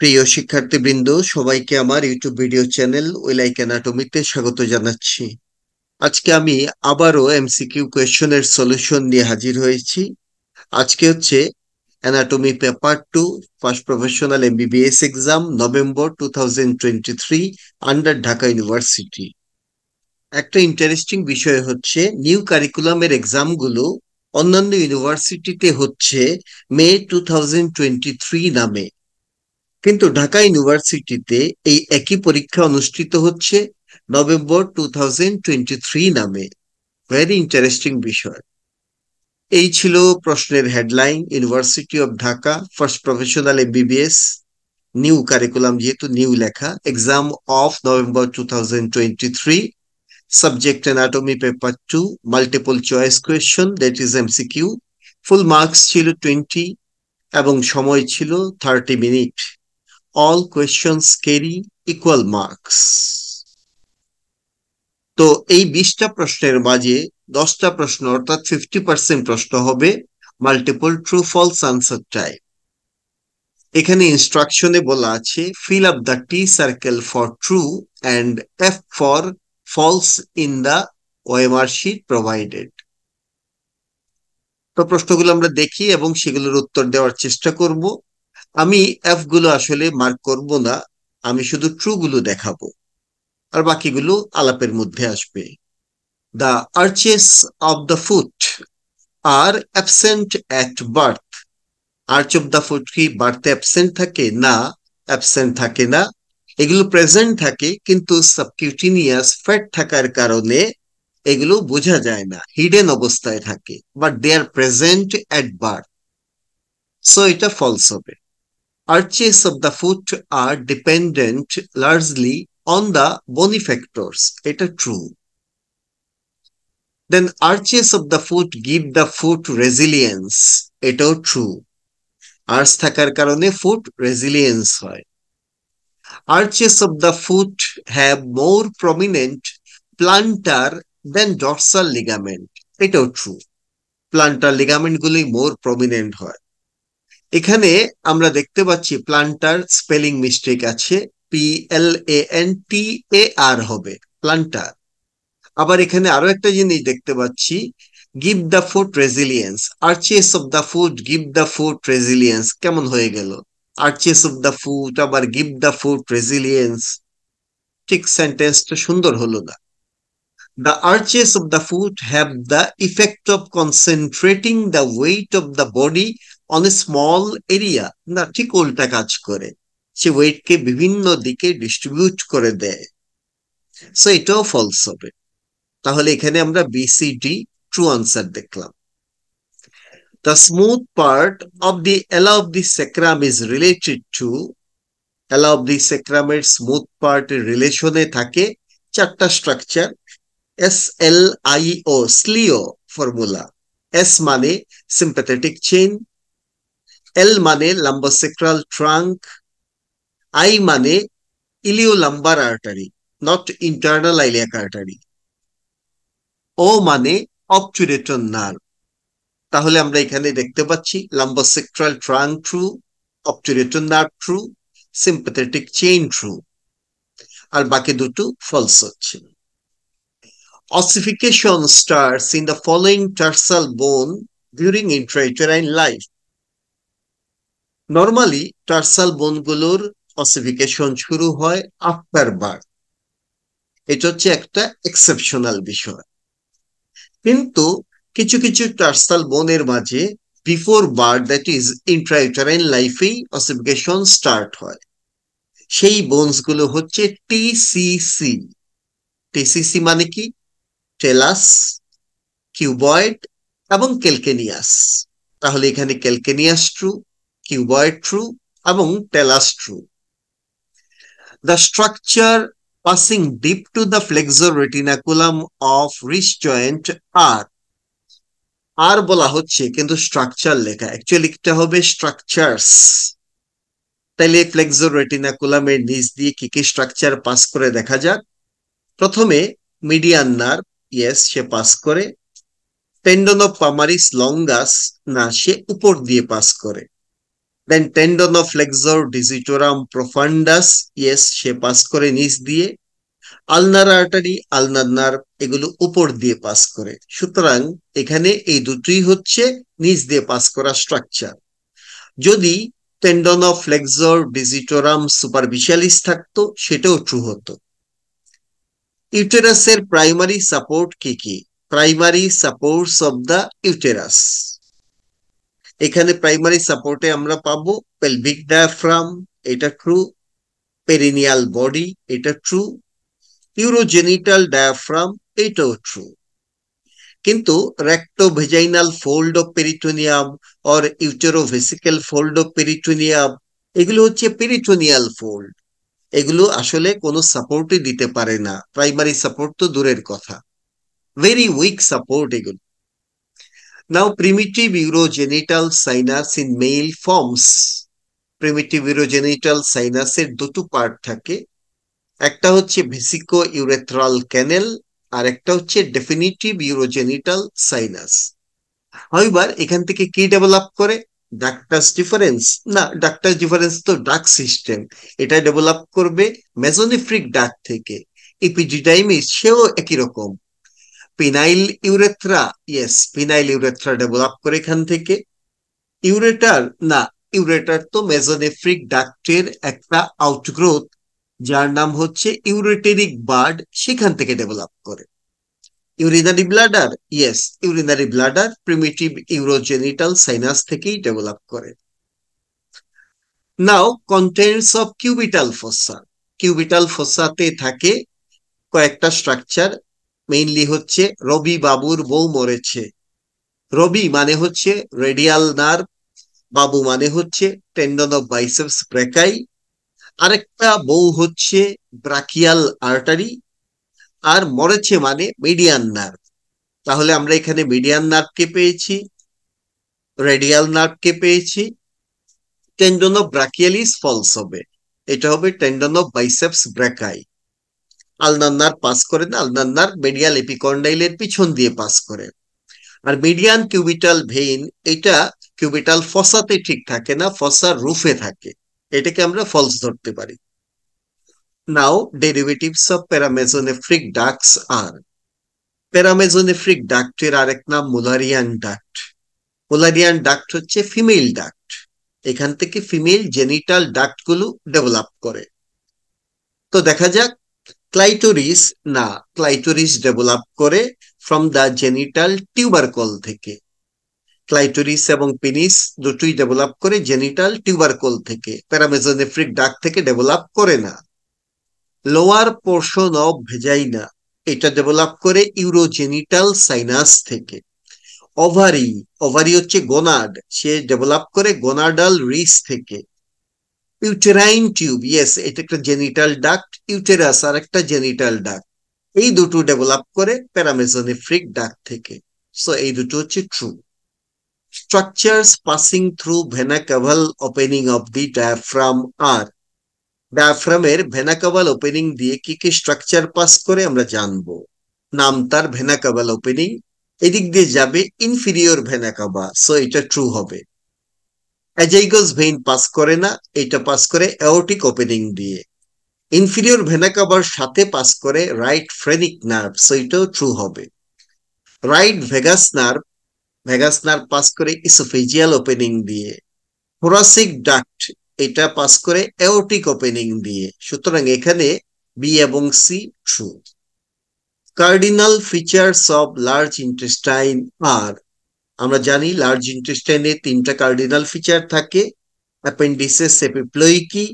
প্রিয় শিক্ষার্থীবৃন্দ সবাইকে আমার ইউটিউব ভিডিও চ্যানেল ওয়েলাইক অ্যানাটমিতে স্বাগত জানাচ্ছি আজকে আমি আবারও এমসিকিউ কোয়েশনের সলিউশন নিয়ে হাজির হয়েছি আজকে হচ্ছে anatomy paper two first professional MBBS exam November two under Dhaka university একটা ইন্টারেস্টিং বিষয় হচ্ছে নিউ কারিকুলামের এক্সামগুলো অন্যান্য ইউনিভার্সিটিতে হচ্ছে মে টু নামে কিন্তু ঢাকা ইউনিভার্সিটিতে এই একই পরীক্ষা অনুষ্ঠিত হচ্ছে নভেম্বর টু নামে ভেরি ইন্টারেস্টিং বিষয় এই ছিল প্রশ্নের headline university of Dhaka first professional MBBS new curriculum যেহেতু নিউ লেখা exam of November two subject anatomy paper two multiple choice question that is MCQ full marks ছিল টোয়েন্টি এবং সময় ছিল thirty minute all questions carry equal marks তো এই বিশটা প্রশ্নের মাঝে দশটা প্রশ্ন অর্থাৎ ফিফটি পার্সেন্ট প্রশ্ন হবে multiple true false answer type এখানে ইনস্ট্রাকশনে বলা আছে fill up the T circle for true and F for false in the OMR sheet provided তো প্রশ্নগুলো আমরা দেখি এবং সেগুলোর উত্তর দেওয়ার চেষ্টা করবো আমি এফ গুলো আসলে মার্ক করব না আমি শুধু ট্রু গুলো দেখাবো আর বাকিগুলো আলাপের মধ্যে আসবে the arches of the foot are absent at birth arch of the foot কি বার্থে অ্যাবসেন্ট থাকে না অ্যাবসেন্ট থাকে না এগুলো প্রেজেন্ট থাকে কিন্তু সাবকিউটিনিয়াস ফ্যাট থাকার কারণে এগুলো বোঝা যায় না হিডেন অবস্থায় থাকে but they are present at birth so এটা ফলস হবে arches of the foot are dependent largely on the bonifactors. It is true. Then arches of the foot give the foot resilience. It is true. Arch thakar karone foot resilience resilience Arches of the foot have more prominent plantar than dorsal ligament. It is true. Plantar ligament guli more prominent হয় এখানে আমরা দেখতে পাচ্ছি plantar spelling mistake আছে P L A N T A R হবে plantar আবার এখানে আরো একটা জিনিস দেখতে পাচ্ছি give the food resilience arches of the food give the food resilience কেমন হয়ে গেল আর্চেস অফ দ্য ফুড আবার গিভ দ্য ফুড রেজিলিয়েন্স ঠিক সেন্টেন্সটা সুন্দর হলো না The arches of the foot have the effect of concentrating the weight of the body on a small area না ঠিক উল্টা কাজ করে সে ওয়েটকে বিভিন্ন দিকে ডিস্ট্রিবিউট করে দেয় সো এটাও ফলস হবে তাহলে এখানে আমরা বিসিডি ট্রু আনসার দেখলাম the smooth part of the ala of the sacrum is related to ala of the সেক্রামের এর পার্ট এর রিলেশনে থাকে চারটা structure S L I O slio formula S মানে সিম্প্যাথেটিক চেইন এল মানে লম্বা সেক্রাল ট্রাঙ্ক আই মানে iliolumbar artery not internal iliac artery O মানে অপচুরেটর নার্ভ তাহলে আমরা এখানে দেখতে পাচ্ছি lumbosacral trunk true obturator nerve true sympathetic chain true আর বাকি দুটো ফলস হচ্ছে ossification starts in the following tarsal bone during intrauterine life normally tarsal বোনগুলোর অসিফিকেশন শুরু হয় আফটার বার্থ এটা হচ্ছে একটা এক্সেপশনাল বিষয় কিন্তু কিছু কিছু টার্সাল বোনের মাঝে before birth that is intrauterine লাইফেই অসিফিকেশন স্টার্ট হয় সেই বোনসগুলো হচ্ছে টিসিসি টিসিসি মানে কি টেলাস কিউবয়েড এবং ক্যালকেনিয়াস তাহলে এখানে ক্যালকেনিয়াস ট্রু cuboid true এবং talus true the structure passing deep to the flexor retinaculum of wrist joint আর আর বলা হচ্ছে কিন্তু স্ট্রাকচার লেখা অ্যাকচুয়ালি লিখতে হবে স্ট্রাকচারস তাইলে ফ্লেক্সর রেটিনাকুলামের নিচ দিয়ে কি কি স্ট্রাকচার পাস করে দেখা যাক প্রথমে মিডিয়ান নার্ভ ইয়েস সে পাস করে টেন্ডন অফ পামারিস লঙ্গাস না সে উপর দিয়ে পাস করে then tendon of flexor digitorum profundus yes সে পাস করে নিচ দিয়ে আলনার আর্টারি আলনার নার্ভ এগুলো উপর দিয়ে পাস করে সুতরাং এখানে এই দুটোই হচ্ছে নিচ দিয়ে পাস করা স্ট্রাকচার যদি tendon of flexor digitorum superficialis থাকতো সেটাও ট্রু হতো ইউটেরাসের প্রাইমারি সাপোর্ট কি কি primary supports of the uterus এখানে প্রাইমারি সাপোর্টে আমরা পাবো পেলভিক ডায়াফ্রাম এটা ট্রু পেরিনিয়াল বডি এটা ট্রু ইউরোজেনিটাল ডায়াফ্রাম এটাও ট্রু কিন্তু rectovaginal fold of peritoneum or vesical fold of peritoneum এগুলো হচ্ছে পেরিটোনিয়াল ফোল্ড এগুলো আসলে কোনো সাপোর্টই দিতে পারে না প্রাইমারি সাপোর্ট তো দূরের কথা ভেরি উইক সাপোর্ট এগুলো Now, primitive urogenital sinus in male forms. Primitive urogenital sinus এর দুটো পার্ট থাকে একটা হচ্ছে ভেসিকো ইউরেথ্রাল ক্যানেল আর একটা হচ্ছে ডেফিনিটিভ ইউরোজেনিটাল সাইনাস হইবার এখান থেকে কি ডেভেলপ করে ডাক্টাস ডিফারেন্স না ডাক্টাস ডিফারেন্স তো ডাক সিস্টেম এটা ডেভেলপ করবে মেজোনিফ্রিক ডাক থেকে ইপিজিডাইমিস সেও একই রকম penile urethra yes penile urethra develop করে এখান থেকে ইউরেটার না ইউরেটার তো মেজোনেফ্রিক ডাক্টের একটা আউটগ্রোথ যার নাম হচ্ছে ইউরেটেরিক বার্ড সেখান থেকে ডেভেলপ করে urinary bladder yes urinary bladder primitive urogenital sinus থেকেই ডেভেলপ করে now contents of cubital fossa cubital ফোসাতে থাকে কয়েকটা স্ট্রাকচার মেইনলি হচ্ছে রবি বাবুর বউ মরেছে রবি মানে হচ্ছে রেডিয়াল নার্ভ বাবু মানে হচ্ছে টেন্ডন অফ বাইসেপস ব্রেকাই আরেকটা বউ হচ্ছে ব্রাকিয়াল আর্টারি আর মরেছে মানে মিডিয়ান নার্ভ তাহলে আমরা এখানে মিডিয়ান নার্ভকে পেয়েছি রেডিয়াল নার্ভকে পেয়েছি টেন্ডন অফ ব্রাকিয়ালিস ফলস হবে এটা হবে tendon of biceps brachii ulnar nerve pass করে না আলনান্নার মেডিয়াল এপিকন্ডাইলের পিছন দিয়ে পাস করে আর মিডিয়ান কিউবিটাল ভেইন এটা কিউবিটাল ফসাতে ঠিক থাকে না ফসার রুফে থাকে এটাকে আমরা ফলস ধরতে পারি now derivatives of paramesonephric ducts আর প্যারামেজোনেফ্রিক ডাক্টের আরেক নাম মোলারিয়ান ডাক্ট মোলারিয়ান ডাক্ট হচ্ছে ফিমেল ডাক্ট এখান থেকে ফিমেল জেনিটাল গুলো ডেভেলপ করে তো দেখা যাক ক্লাইটোরিস না ক্লাইটোরিস ডেভেলপ করে ফ্রম দ্য জেনিটাল টিউবারকল থেকে ক্লাইটোরিস এবং পেনিস দুটোই ডেভেলপ করে জেনিটাল টিউবারকল থেকে প্যারামেজোনেফ্রিক ডাক থেকে ডেভেলপ করে না লোয়ার পোর্শন অফ ভেজাইনা এটা ডেভেলপ করে ইউরোজেনিটাল সাইনাস থেকে ওভারি ওভারি হচ্ছে গোনাড সে ডেভেলপ করে গোনাডাল রিস থেকে ইউটেরাইন টিউব ইয়েস এটা একটা জেনিটাল ডাক্ট ইউটেরাস আর একটা জেনিটাল ডাক্ট এই দুটো ডেভেলপ করে প্যারামেজোনেফ্রিক ডাক্ট থেকে সো এই দুটো হচ্ছে true structures passing through vena caval opening of the diaphragm আর ডায়াফ্রামের ভেনাকাভাল ওপেনিং দিয়ে কি কি স্ট্রাকচার পাস করে আমরা জানবো নাম তার ভেনাকাভাল ওপেনিং এদিক দিয়ে যাবে ইনফিরিয়র ভেনা সো এটা ট্রু হবে অ্যাজাইগস ভেইন পাস করে না এটা পাস করে অ্যাওটিক ওপেনিং দিয়ে ইনফিরিয়র ভেনাকাবার সাথে পাস করে রাইট ফ্রেনিক নার্ভ সো এটাও ট্রু হবে right vagus nerve vagus nerve pass করে ইসোফেজিয়াল ওপেনিং দিয়ে থোরাসিক ডাক্ট এটা পাস করে অ্যাওটিক ওপেনিং দিয়ে সুতরাং এখানে বি এবং C true cardinal features of large intestine আর আমরা জানি লার্জ ইন্টেস্টাইনে তিনটা কার্ডিনাল ফিচার থাকে অ্যাপেন্ডিসেস সেপিপ্লোইকি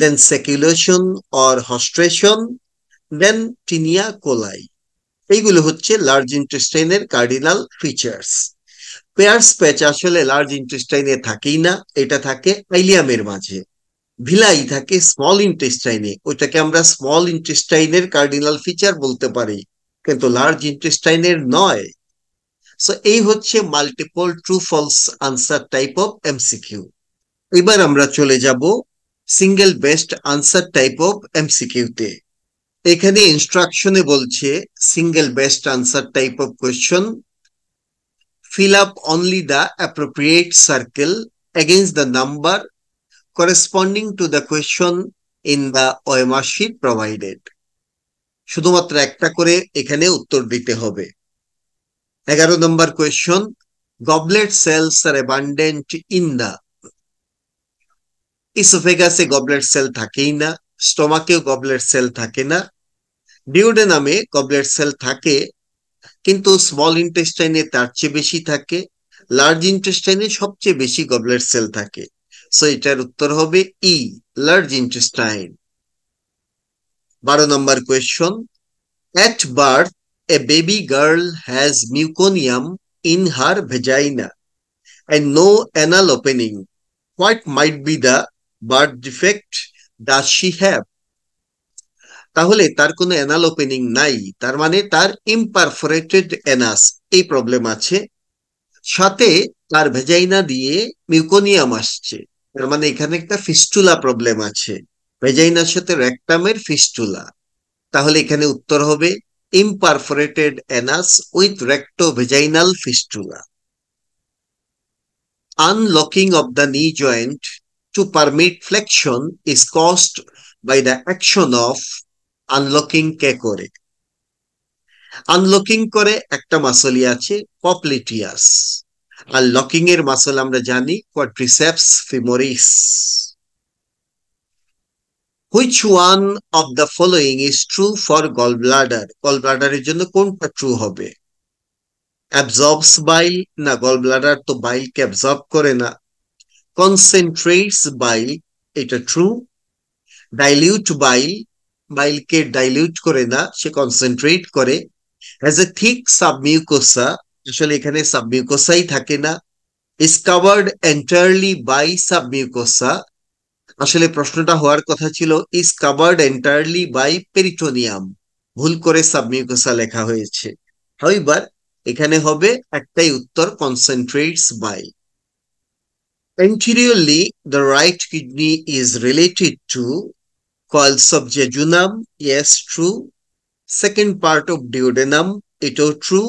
দেন সেকুলেশন অর হস্ট্রেশন দেন টিনিয়া কোলাই এইগুলো হচ্ছে লার্জ ইন্টেস্টাইনের কার্ডিনাল ফিচার্স পেয়ার প্যাচ আসলে লার্জ ইন্টেস্টাইনে থাকেই না এটা থাকে আইলিয়ামের মাঝে ভিলাই থাকে স্মল ইন্টেস্টাইনে ওইটাকে আমরা স্মল ইন্টেস্টাইনের কার্ডিনাল ফিচার বলতে পারি কিন্তু লার্জ ইন্টেস্টাইনের নয় সো এই হচ্ছে multiple true false answer type of MCQ এবার আমরা চলে যাব single best answer type of এমসিকিউতে এখানে ইনস্ট্রাকশনে বলছে single best answer type of question fill up only the appropriate circle against the number corresponding to the question in the OMR sheet provided শুধুমাত্র একটা করে এখানে উত্তর দিতে হবে এগারো নম্বর কোয়েশন গবলেট সেলস আর অ্যাবান্ডেন্ট ইন দা ইসোফেগাসে গবলেট সেল থাকেই না স্টোমাকেও গবলেট সেল থাকে না ডিউডে নামে গবলেট সেল থাকে কিন্তু স্মল ইন্টেস্টাইনে তার চেয়ে বেশি থাকে লার্জ ইন্টেস্টাইনে সবচেয়ে বেশি গবলেট সেল থাকে সো এটার উত্তর হবে ই লার্জ ইন্টেস্টাইন বারো নম্বর question at birth A baby girl has meconium in her vagina and no anal opening. What might be the birth defect does she have? তাহলে তার কোনো অ্যানাল ওপেনিং নাই তার মানে তার ইমপারফরেটেড অ্যানাস এই প্রবলেম আছে সাথে তার ভেজাইনা দিয়ে মিউকোনিয়াম আসছে তার মানে এখানে একটা ফিস্টুলা প্রবলেম আছে ভেজাইনার সাথে র্যাকটামের ফিস্টুলা তাহলে এখানে উত্তর হবে imperforated anus with rectovaginal fistula. Unlocking of the knee joint to permit flexion is caused by the action of unlocking কে করে আনলকিং করে একটা মাসলই আছে পপলিটিয়াস আর লকিং এর মাসল আমরা জানি quadriceps which one of the following is true for gallbladder gallbladder jonno kon ta true hobe absorbs bile na gallbladder to bile ke absorb kore na concentrates bile eta true dilute bile bile ke dilute kore na she concentrate kore has a thick submucosa ekhane submucosa i thake na is covered entirely by submucosa আসলে প্রশ্নটা হওয়ার কথা ছিল is covered entirely by peritoneum ভুল করে submucosa লেখা হয়েছে হাউইবার এখানে হবে একটাই উত্তর concentrates by the right kidney is related to to of of jejunum. Yes true second part of duodenum এটাও ট্রু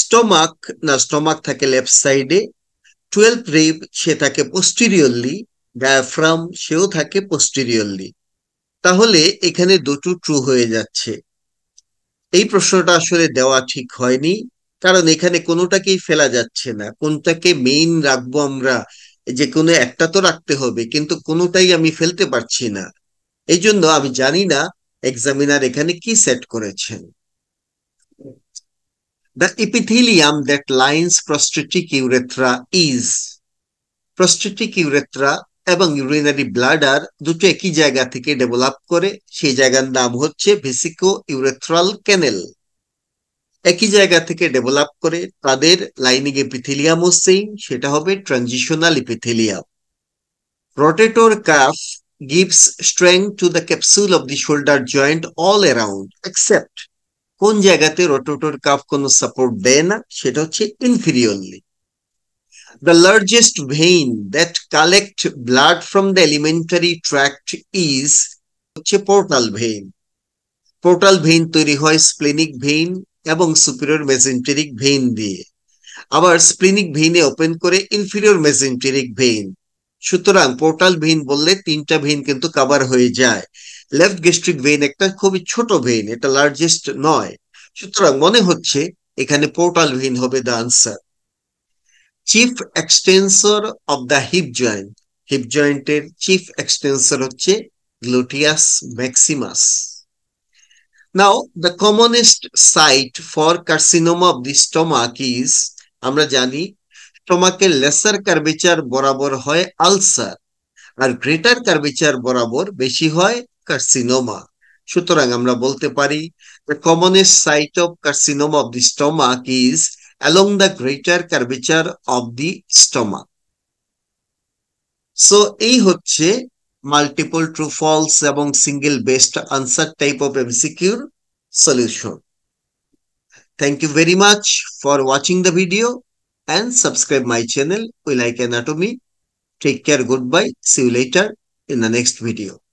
স্টমাক না স্টমাক থাকে লেফট সাইডে টুয়েলভ রেব সে থাকে পোস্টিরিয়রলি ডায়াফ্রাম সেও থাকে পোস্টেরিয়রলি তাহলে এখানে দুটো ট্রু হয়ে যাচ্ছে এই প্রশ্নটা আসলে দেওয়া ঠিক হয়নি কারণ এখানে কোনোটাকেই ফেলা যাচ্ছে না কোনটাকে মেইন রাখবো আমরা যে কোনো একটা তো রাখতে হবে কিন্তু কোনোটাই আমি ফেলতে পারছি না এই জন্য আমি জানি না এক্সামিনার এখানে কি সেট করেছেন The epithelium that lines prostatic urethra is. Prostatic urethra এবং ইউরিনারি ব্লাডার দুটো একই জায়গা থেকে ডেভেলপ করে সেই জায়গার নাম হচ্ছে ভেসিকো ইউরেথ্রাল ক্যানেল একই জায়গা থেকে ডেভেলপ করে তাদের লাইনিং এপিথেলিয়ামও সেম সেটা হবে transitional epithelium rotator cuff gives strength to the capsule of the shoulder joint all around except কোন জায়গাতে রোটেটর কাফ কোনো সাপোর্ট দেয় না সেটা হচ্ছে inferiorly The largest vein that collect blood from the alimentary tract is হচ্ছে portal vein portal vein তৈরি হয় স্প্লেনিক ভেইন এবং সুপিরিয়র মেসেন্টেরিক ভেইন দিয়ে আবার স্প্লেনিক ভেইনে ওপেন করে ইনফিরিয়র মেসেন্টেরিক ভেইন সুতরাং পোর্টাল ভেইন বললে তিনটা ভেইন কিন্তু কাভার হয়ে যায় লেফট গ্যাস্ট্রিক ভেইন একটা খুবই ছোট ভেইন এটা লার্জেস্ট নয় সুতরাং মনে হচ্ছে এখানে পোর্টাল ভেইন হবে the answer chief extensor of the hip joint hip জয়েন্টের চিফ এক্সটেন্সর হচ্ছে gluteus maximus now the commonest site for carcinoma of the stomach is আমরা জানি স্টমাকের লেসার কার্বেচার বরাবর হয় আলসার আর গ্রেটার কার্বেচার বরাবর বেশি হয় কার্সিনোমা সুতরাং আমরা বলতে পারি the commonest site of carcinoma of the stomach is along the greater curvature of the stomach so এই হচ্ছে multiple true false এবং single best answer type of MCQ solution Thank you very much for watching the video and subscribe my channel. We like anatomy. Take care. Goodbye. See you later in the next video.